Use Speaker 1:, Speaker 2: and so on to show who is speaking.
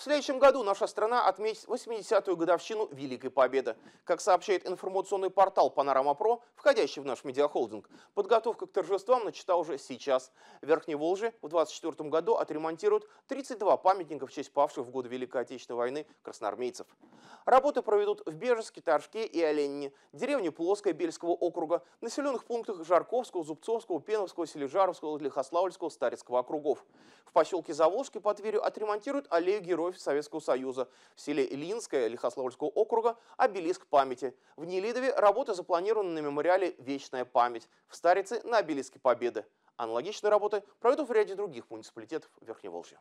Speaker 1: В следующем году наша страна отметит 80-ю годовщину Великой Победы. Как сообщает информационный портал «Панорама Про», входящий в наш медиахолдинг, подготовка к торжествам начата уже сейчас. В Верхней Волже в 2024 году отремонтируют 32 памятника в честь павших в годы Великой Отечественной войны красноармейцев. Работы проведут в Бежеске, Торжке и Оленине, деревне Плоская Бельского округа, населенных пунктах Жарковского, Зубцовского, Пеновского, Сележаровского, Лихославльского, старецкого округов. В поселке Заволжский по Тверью отремонтируют аллею героев Вновь Советского Союза в селе Линское Лихославльского округа обелиск памяти. В Нелидове работы запланированы на мемориале «Вечная память», в Старице на обелиске Победы. Аналогичные работы пройдут в ряде других муниципалитетов Верхневолжья.